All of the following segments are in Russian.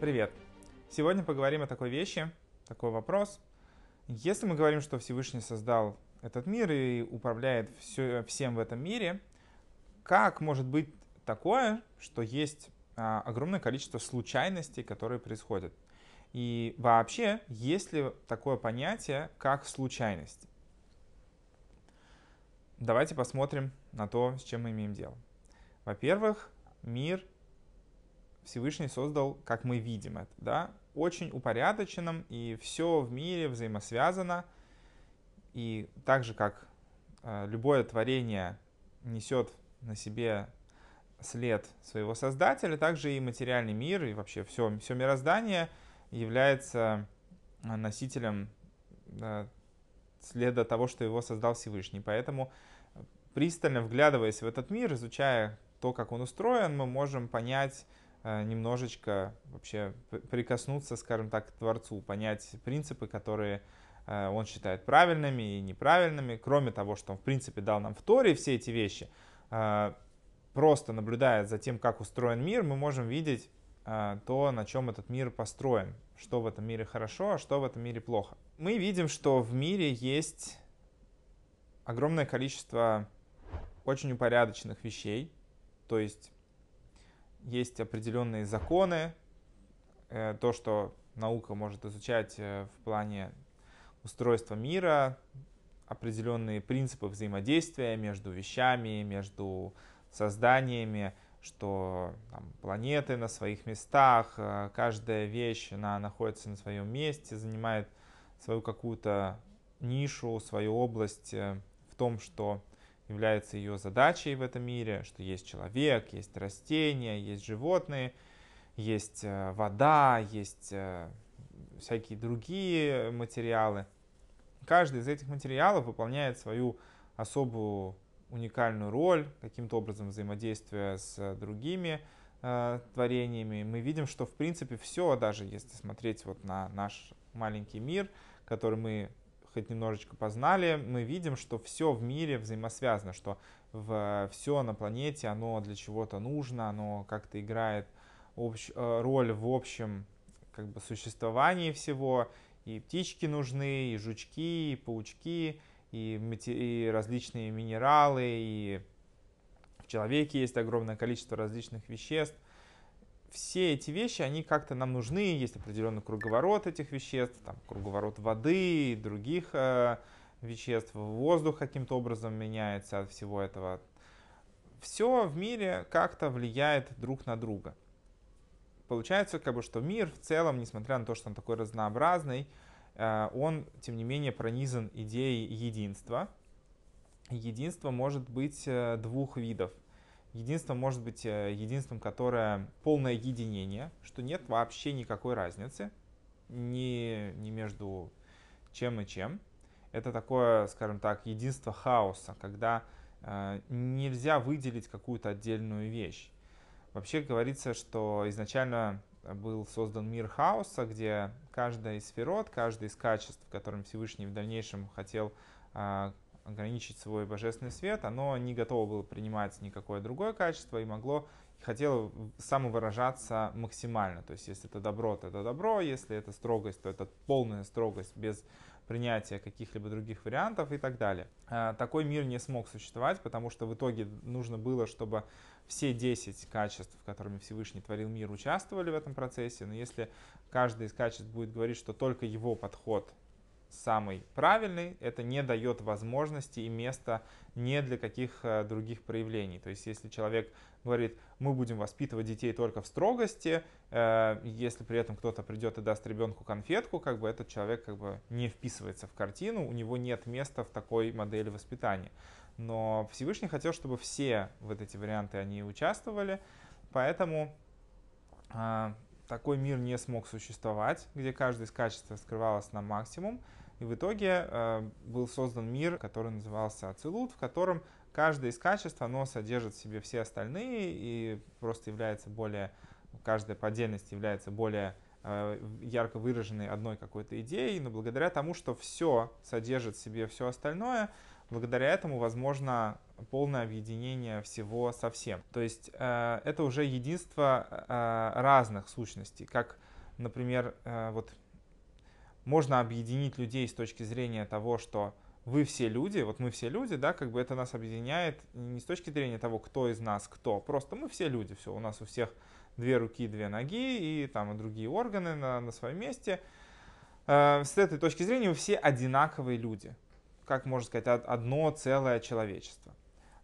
Привет! Сегодня поговорим о такой вещи, такой вопрос. Если мы говорим, что Всевышний создал этот мир и управляет все, всем в этом мире, как может быть такое, что есть а, огромное количество случайностей, которые происходят? И вообще, есть ли такое понятие, как случайность? Давайте посмотрим на то, с чем мы имеем дело. Во-первых, мир Всевышний создал, как мы видим это, да, очень упорядоченным, и все в мире взаимосвязано, и так же, как э, любое творение несет на себе след своего создателя, также и материальный мир, и вообще все, все мироздание является э, носителем э, следа того, что его создал Всевышний. Поэтому, пристально вглядываясь в этот мир, изучая то, как он устроен, мы можем понять э, немножечко, вообще прикоснуться, скажем так, к Творцу, понять принципы, которые э, он считает правильными и неправильными. Кроме того, что он, в принципе, дал нам в Торе все эти вещи, э, просто наблюдая за тем, как устроен мир, мы можем видеть то, на чем этот мир построен, что в этом мире хорошо, а что в этом мире плохо. Мы видим, что в мире есть огромное количество очень упорядоченных вещей, то есть есть определенные законы, э, то, что наука может изучать э, в плане устройства мира, определенные принципы взаимодействия между вещами, между созданиями, что там, планеты на своих местах, э, каждая вещь она находится на своем месте, занимает свою какую-то нишу, свою область в том, что является ее задачей в этом мире, что есть человек, есть растения, есть животные, есть э, вода, есть э, всякие другие материалы. Каждый из этих материалов выполняет свою особую уникальную роль, каким-то образом взаимодействия с другими э, творениями. Мы видим, что в принципе все, даже если смотреть вот на наш маленький мир, который мы хоть немножечко познали, мы видим, что все в мире взаимосвязано, что в, все на планете, оно для чего-то нужно, оно как-то играет общ, э, роль в общем как бы существовании всего, и птички нужны, и жучки, и паучки, и, и различные минералы, и в человеке есть огромное количество различных веществ, все эти вещи, они как-то нам нужны, есть определенный круговорот этих веществ, там, круговорот воды и других э, веществ, воздух каким-то образом меняется от всего этого. Все в мире как-то влияет друг на друга. Получается, как бы, что мир в целом, несмотря на то, что он такой разнообразный, э, он, тем не менее, пронизан идеей единства. Единство может быть э, двух видов – Единство может быть э, единством, которое полное единение, что нет вообще никакой разницы ни, ни между чем и чем. Это такое, скажем так, единство хаоса, когда э, нельзя выделить какую-то отдельную вещь. Вообще говорится, что изначально был создан мир хаоса, где каждая из сферот, каждое из качеств, которым Всевышний в дальнейшем хотел э, ограничить свой божественный свет, оно не готово было принимать никакое другое качество и могло хотело самовыражаться максимально. То есть, если это добро, то это добро, если это строгость, то это полная строгость без принятия каких-либо других вариантов и так далее. А, такой мир не смог существовать, потому что в итоге нужно было, чтобы все 10 качеств, которыми Всевышний творил мир, участвовали в этом процессе. Но если каждый из качеств будет говорить, что только его подход самый правильный, это не дает возможности и места ни для каких э, других проявлений. То есть если человек говорит, мы будем воспитывать детей только в строгости, э, если при этом кто-то придет и даст ребенку конфетку, как бы этот человек как бы не вписывается в картину, у него нет места в такой модели воспитания. Но Всевышний хотел, чтобы все вот эти варианты, они участвовали, поэтому э, такой мир не смог существовать, где каждое из качеств раскрывалось на максимум, и в итоге э, был создан мир, который назывался Ацилут, в котором каждое из качеств, оно содержит в себе все остальные и просто является более, каждая по отдельности является более э, ярко выраженной одной какой-то идеей, но благодаря тому, что все содержит в себе все остальное, благодаря этому возможно полное объединение всего со всем. То есть э, это уже единство э, разных сущностей, как, например, э, вот можно объединить людей с точки зрения того, что вы все люди, вот мы все люди, да, как бы это нас объединяет не с точки зрения того, кто из нас кто, просто мы все люди, все, у нас у всех две руки, две ноги и там и другие органы на, на своем месте. Э, с этой точки зрения вы все одинаковые люди, как можно сказать, одно целое человечество.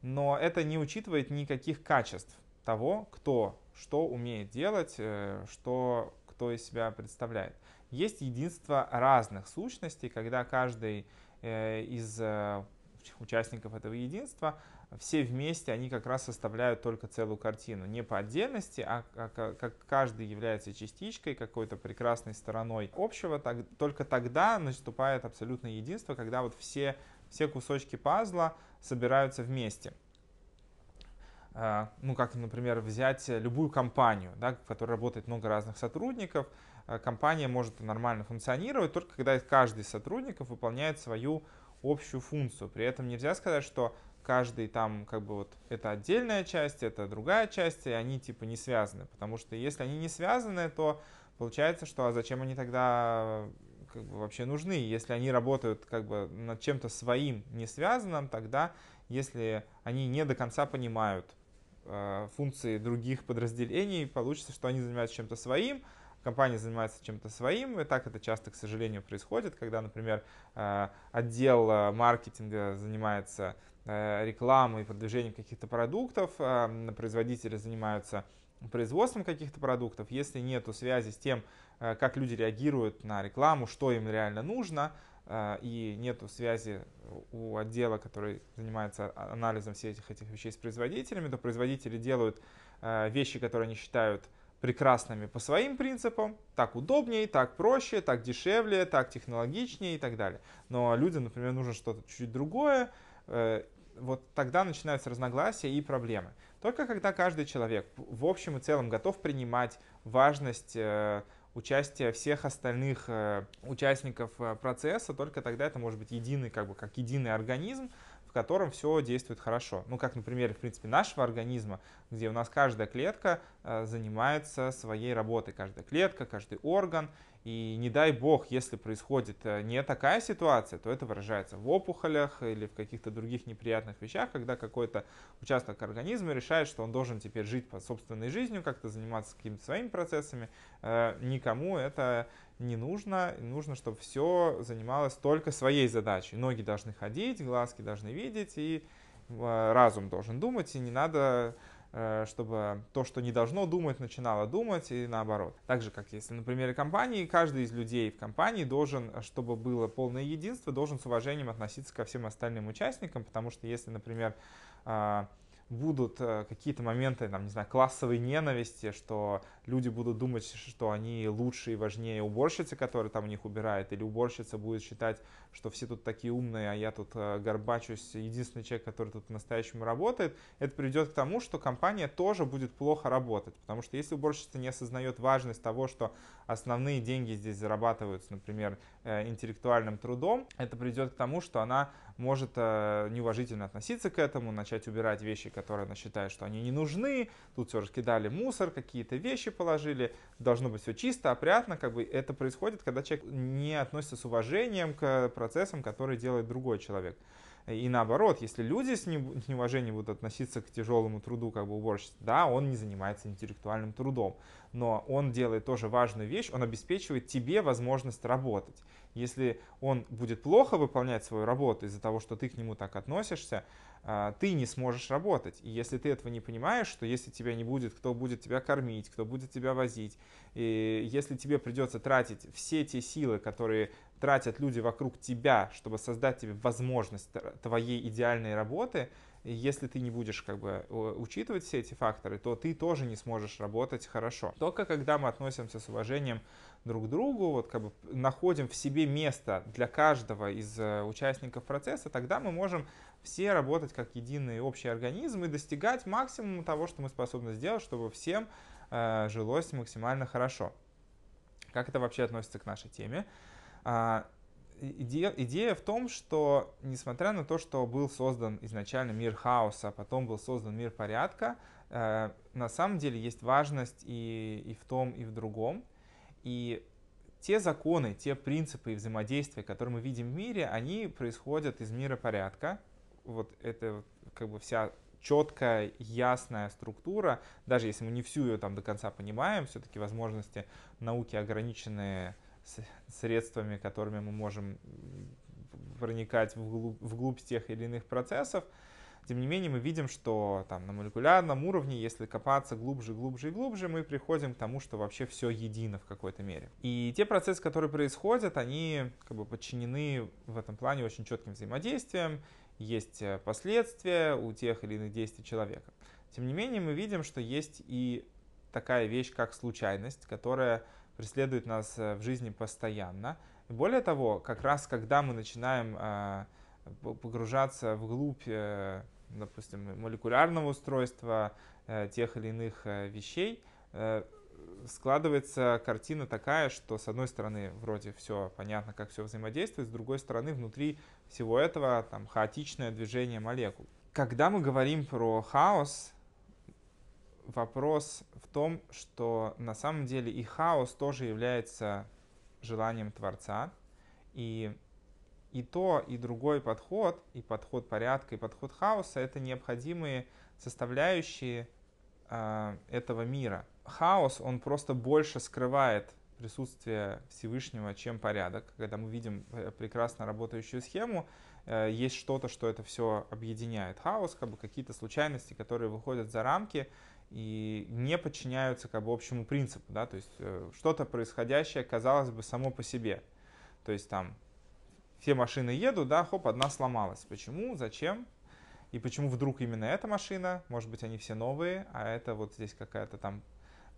Но это не учитывает никаких качеств того, кто что умеет делать, э, что кто из себя представляет. Есть единство разных сущностей, когда каждый э, из э, участников этого единства, все вместе они как раз составляют только целую картину. Не по отдельности, а, а как каждый является частичкой, какой-то прекрасной стороной общего, так, только тогда наступает абсолютное единство, когда вот все, все кусочки пазла собираются вместе. А, ну, как, например, взять любую компанию, да, в которой работает много разных сотрудников, а, компания может нормально функционировать только когда каждый из сотрудников выполняет свою общую функцию. При этом нельзя сказать, что каждый там как бы вот это отдельная часть, это другая часть, и они типа не связаны. Потому что если они не связаны, то получается, что а зачем они тогда как бы вообще нужны? Если они работают как бы над чем-то своим не связанным, тогда если они не до конца понимают Э, функции других подразделений, получится, что они занимаются чем-то своим, компания занимается чем-то своим, и так это часто, к сожалению, происходит, когда, например, э, отдел э, маркетинга занимается рекламой продвижением каких-то продуктов, производители занимаются производством каких-то продуктов, если нет связи с тем, как люди реагируют на рекламу, что им реально нужно, а, и нет связи у отдела, который занимается а, анализом всех этих, этих вещей с производителями, то производители делают а, вещи, которые они считают прекрасными по своим принципам, так удобнее, так проще, так дешевле, так технологичнее и так далее. Но людям, например, нужно что-то чуть другое, э, вот тогда начинаются разногласия и проблемы. Только когда каждый человек в общем и целом готов принимать важность э, участие всех остальных э, участников э, процесса, только тогда это может быть единый, как бы, как единый организм, в котором все действует хорошо. Ну, как, например, в принципе, нашего организма, где у нас каждая клетка э, занимается своей работой, каждая клетка, каждый орган, и не дай бог, если происходит э, не такая ситуация, то это выражается в опухолях или в каких-то других неприятных вещах, когда какой-то участок организма решает, что он должен теперь жить под собственной жизнью, как-то заниматься какими-то своими процессами. Э, никому это не нужно. Нужно, чтобы все занималось только своей задачей. Ноги должны ходить, глазки должны видеть, и э, разум должен думать, и не надо Э, чтобы то, что не должно думать, начинало думать и наоборот. Так же, как если на примере компании, каждый из людей в компании должен, чтобы было полное единство, должен с уважением относиться ко всем остальным участникам, потому что если, например, а, будут э, какие-то моменты, там, не знаю, классовой ненависти, что люди будут думать, что они лучше и важнее уборщицы, которая там у них убирает, или уборщица будет считать, что все тут такие умные, а я тут э, горбачусь, единственный человек, который тут по-настоящему работает, это приведет к тому, что компания тоже будет плохо работать, потому что если уборщица не осознает важность того, что основные деньги здесь зарабатываются, например, Э, интеллектуальным трудом, это приведет к тому, что она может э, неуважительно относиться к этому, начать убирать вещи, которые она считает, что они не нужны, тут все же кидали мусор, какие-то вещи положили, должно быть все чисто, опрятно, как бы это происходит, когда человек не относится с уважением к процессам, которые делает другой человек. И наоборот, если люди с неуважением будут относиться к тяжелому труду, как бы уборщица, да, он не занимается интеллектуальным трудом, но он делает тоже важную вещь, он обеспечивает тебе возможность работать. Если он будет плохо выполнять свою работу из-за того, что ты к нему так относишься, а, ты не сможешь работать. И если ты этого не понимаешь, что если тебя не будет, кто будет тебя кормить, кто будет тебя возить, и если тебе придется тратить все те силы, которые тратят люди вокруг тебя, чтобы создать тебе возможность твоей идеальной работы, если ты не будешь как бы учитывать все эти факторы, то ты тоже не сможешь работать хорошо. Только когда мы относимся с уважением друг к другу, вот как бы находим в себе место для каждого из э, участников процесса, тогда мы можем все работать как единый общий организм и достигать максимума того, что мы способны сделать, чтобы всем э, жилось максимально хорошо. Как это вообще относится к нашей теме? А, идея, идея в том, что несмотря на то, что был создан изначально мир хаоса, а потом был создан мир порядка, э, на самом деле есть важность и, и в том, и в другом. И те законы, те принципы и взаимодействия, которые мы видим в мире, они происходят из мира порядка. Вот это как бы вся четкая, ясная структура, даже если мы не всю ее там до конца понимаем, все-таки возможности науки ограничены средствами, которыми мы можем проникать вглубь, вглубь тех или иных процессов. Тем не менее, мы видим, что там, на молекулярном уровне, если копаться глубже, глубже и глубже, мы приходим к тому, что вообще все едино в какой-то мере. И те процессы, которые происходят, они как бы подчинены в этом плане очень четким взаимодействиям, есть э, последствия у тех или иных действий человека. Тем не менее, мы видим, что есть и такая вещь, как случайность, которая преследует нас э, в жизни постоянно. Более того, как раз когда мы начинаем э, погружаться вглубь, э, допустим, молекулярного устройства тех или иных вещей, складывается картина такая, что с одной стороны вроде все понятно, как все взаимодействует, с другой стороны внутри всего этого там хаотичное движение молекул. Когда мы говорим про хаос, вопрос в том, что на самом деле и хаос тоже является желанием Творца. И и то, и другой подход, и подход порядка, и подход хаоса — это необходимые составляющие э, этого мира. Хаос, он просто больше скрывает присутствие Всевышнего, чем порядок. Когда мы видим э, прекрасно работающую схему, э, есть что-то, что это все объединяет. Хаос, как бы какие-то случайности, которые выходят за рамки и не подчиняются как бы общему принципу, да, то есть э, что-то происходящее казалось бы само по себе, то есть там все машины едут, да, хоп, одна сломалась, почему, зачем и почему вдруг именно эта машина, может быть они все новые, а это вот здесь какая-то там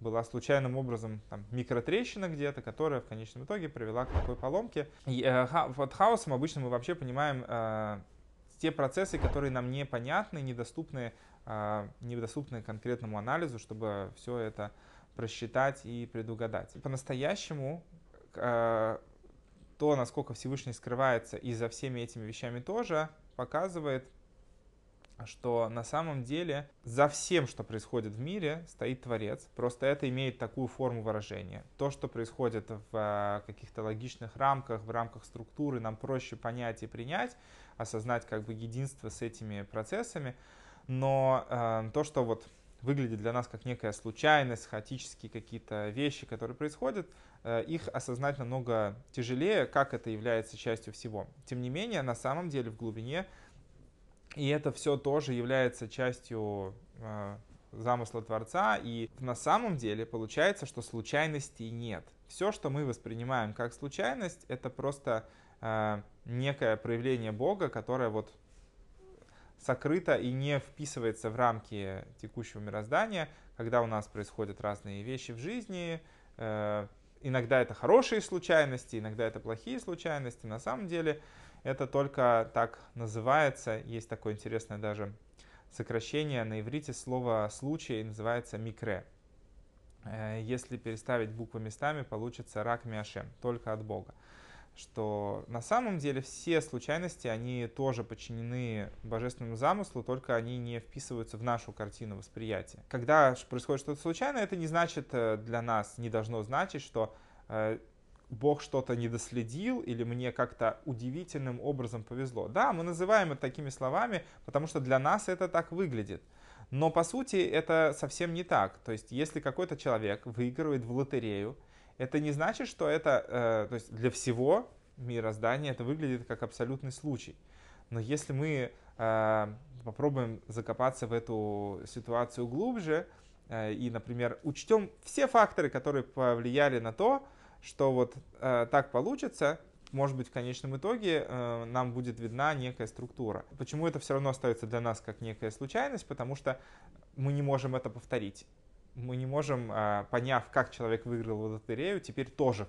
была случайным образом там, микротрещина где-то, которая в конечном итоге привела к такой поломке. И, э, ха, под хаосом обычно мы вообще понимаем э, те процессы, которые нам непонятны, недоступны а, недоступны конкретному анализу, чтобы все это просчитать и предугадать. По-настоящему а, то, насколько Всевышний скрывается и за всеми этими вещами тоже, показывает, что на самом деле за всем, что происходит в мире, стоит Творец. Просто это имеет такую форму выражения. То, что происходит в а, каких-то логичных рамках, в рамках структуры, нам проще понять и принять, осознать как бы единство с этими процессами но э, то, что вот выглядит для нас как некая случайность, хаотические какие-то вещи, которые происходят, э, их осознать намного тяжелее, как это является частью всего. Тем не менее, на самом деле в глубине, и это все тоже является частью э, замысла Творца, и на самом деле получается, что случайностей нет. Все, что мы воспринимаем как случайность, это просто э, некое проявление Бога, которое вот сокрыто и не вписывается в рамки текущего мироздания, когда у нас происходят разные вещи в жизни. Э, иногда это хорошие случайности, иногда это плохие случайности. На самом деле это только так называется. Есть такое интересное даже сокращение на иврите слово «случай» называется «микре». Э, если переставить буквы местами, получится «рак миашем», только от Бога что на самом деле все случайности, они тоже подчинены божественному замыслу, только они не вписываются в нашу картину восприятия. Когда происходит что-то случайное, это не значит э, для нас, не должно значить, что э, Бог что-то недоследил или мне как-то удивительным образом повезло. Да, мы называем это такими словами, потому что для нас это так выглядит. Но по сути это совсем не так. То есть если какой-то человек выигрывает в лотерею, это не значит, что это, э, то есть для всего мироздания это выглядит как абсолютный случай. Но если мы э, попробуем закопаться в эту ситуацию глубже э, и, например, учтем все факторы, которые повлияли на то, что вот э, так получится, может быть, в конечном итоге э, нам будет видна некая структура. Почему это все равно остается для нас как некая случайность? Потому что мы не можем это повторить мы не можем, а, поняв, как человек выиграл в лотерею, теперь тоже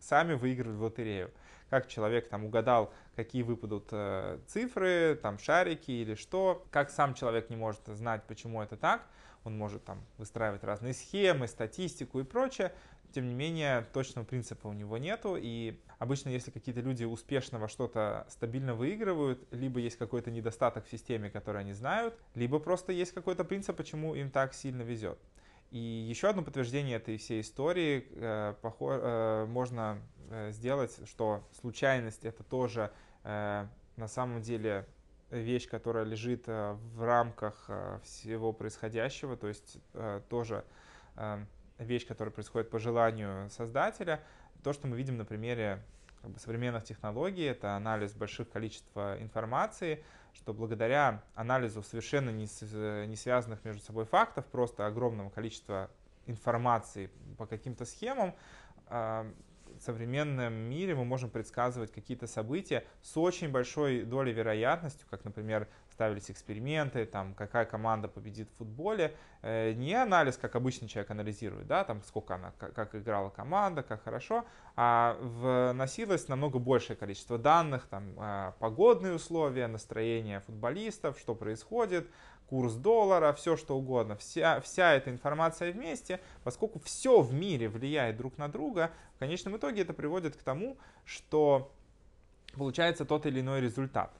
сами выиграть в лотерею. Как человек там угадал, какие выпадут э, цифры, там шарики или что. Как сам человек не может знать, почему это так. Он может там выстраивать разные схемы, статистику и прочее. Тем не менее, точного принципа у него нету. И обычно, если какие-то люди успешно во что-то стабильно выигрывают, либо есть какой-то недостаток в системе, который они знают, либо просто есть какой-то принцип, почему им так сильно везет. И еще одно подтверждение этой всей истории э, похо, э, можно э, сделать, что случайность это тоже э, на самом деле вещь, которая лежит э, в рамках э, всего происходящего, то есть э, тоже э, вещь, которая происходит по желанию создателя. То, что мы видим на примере как бы, современных технологий, это анализ больших количества информации, что благодаря анализу совершенно не, э, не связанных между собой фактов, просто огромного количества информации по каким-то схемам, а, современном мире мы можем предсказывать какие-то события с очень большой долей вероятности, как, например, ставились эксперименты, там, какая команда победит в футболе, э, не анализ, как обычный человек анализирует, да, там, сколько она, как играла команда, как хорошо, а вносилось намного большее количество данных, там, а, погодные условия, настроение футболистов, что происходит, курс доллара, все что угодно, вся, вся эта информация вместе, поскольку все в мире влияет друг на друга, в конечном итоге это приводит к тому, что получается тот или иной результат.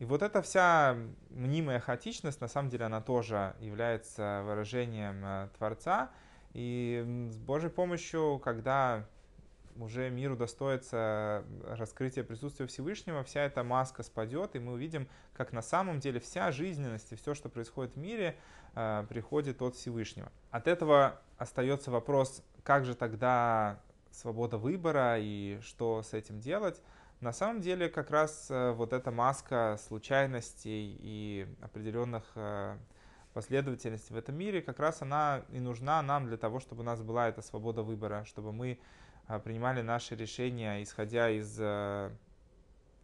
И вот эта вся мнимая хаотичность, на самом деле она тоже является выражением э, Творца. И с Божьей помощью, когда уже миру достоится раскрытие присутствия Всевышнего, вся эта маска спадет, и мы увидим, как на самом деле вся жизненность и все, что происходит в мире, э, приходит от Всевышнего. От этого остается вопрос, как же тогда свобода выбора и что с этим делать. На самом деле как раз э, вот эта маска случайностей и определенных э, последовательностей в этом мире, как раз она и нужна нам для того, чтобы у нас была эта свобода выбора, чтобы мы а, принимали наши решения, исходя из э,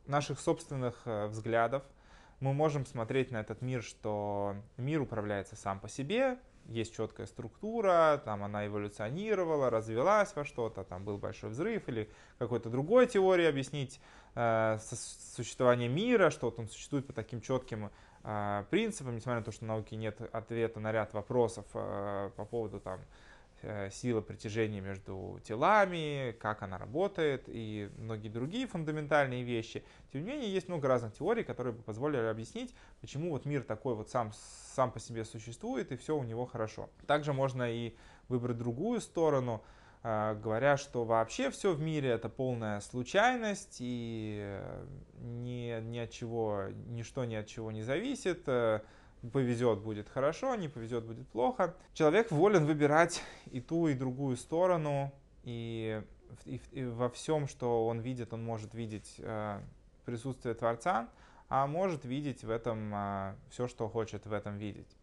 наших собственных э, взглядов. Мы можем смотреть на этот мир, что мир управляется сам по себе, есть четкая структура, там она эволюционировала, развелась во что-то, там был большой взрыв или какой-то другой теории объяснить э, существование мира, что вот он существует по таким четким э, принципам, несмотря на то, что в науке нет ответа на ряд вопросов э, по поводу там Э, сила притяжения между телами, как она работает и многие другие фундаментальные вещи. Тем не менее, есть много разных теорий, которые бы позволили объяснить, почему вот мир такой вот сам, сам по себе существует и все у него хорошо. Также можно и выбрать другую сторону, э, говоря, что вообще все в мире это полная случайность и ни, э, ни от чего, ничто ни от чего не зависит, повезет будет хорошо, не повезет будет плохо. Человек волен выбирать и ту, и другую сторону, и, и, и во всем, что он видит, он может видеть э, присутствие Творца, а может видеть в этом э, все, что хочет в этом видеть.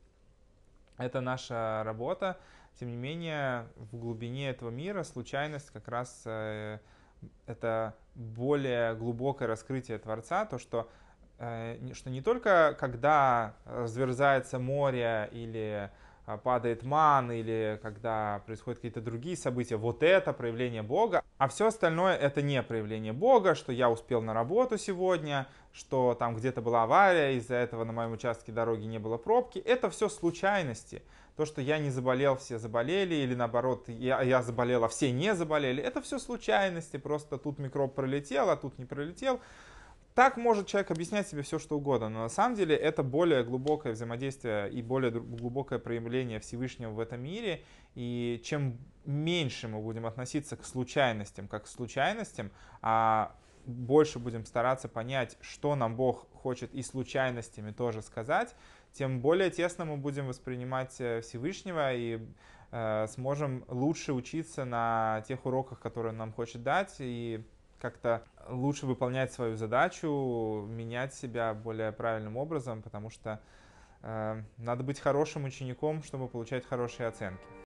Это наша работа. Тем не менее, в глубине этого мира случайность как раз э, это более глубокое раскрытие Творца, то, что Э, что не только когда разверзается э, море или э, падает ман, или когда происходят какие-то другие события, вот это проявление Бога, а все остальное это не проявление Бога, что я успел на работу сегодня, что там где-то была авария, из-за этого на моем участке дороги не было пробки, это все случайности. То, что я не заболел, все заболели, или наоборот, я, я заболел, а все не заболели, это все случайности, просто тут микроб пролетел, а тут не пролетел. Так может человек объяснять себе все, что угодно, но на самом деле это более глубокое взаимодействие и более глубокое проявление Всевышнего в этом мире. И чем меньше мы будем относиться к случайностям, как к случайностям, а больше будем стараться понять, что нам Бог хочет и случайностями тоже сказать, тем более тесно мы будем воспринимать э, Всевышнего и э, сможем лучше учиться на тех уроках, которые он нам хочет дать, и как-то лучше выполнять свою задачу, менять себя более правильным образом, потому что э, надо быть хорошим учеником, чтобы получать хорошие оценки.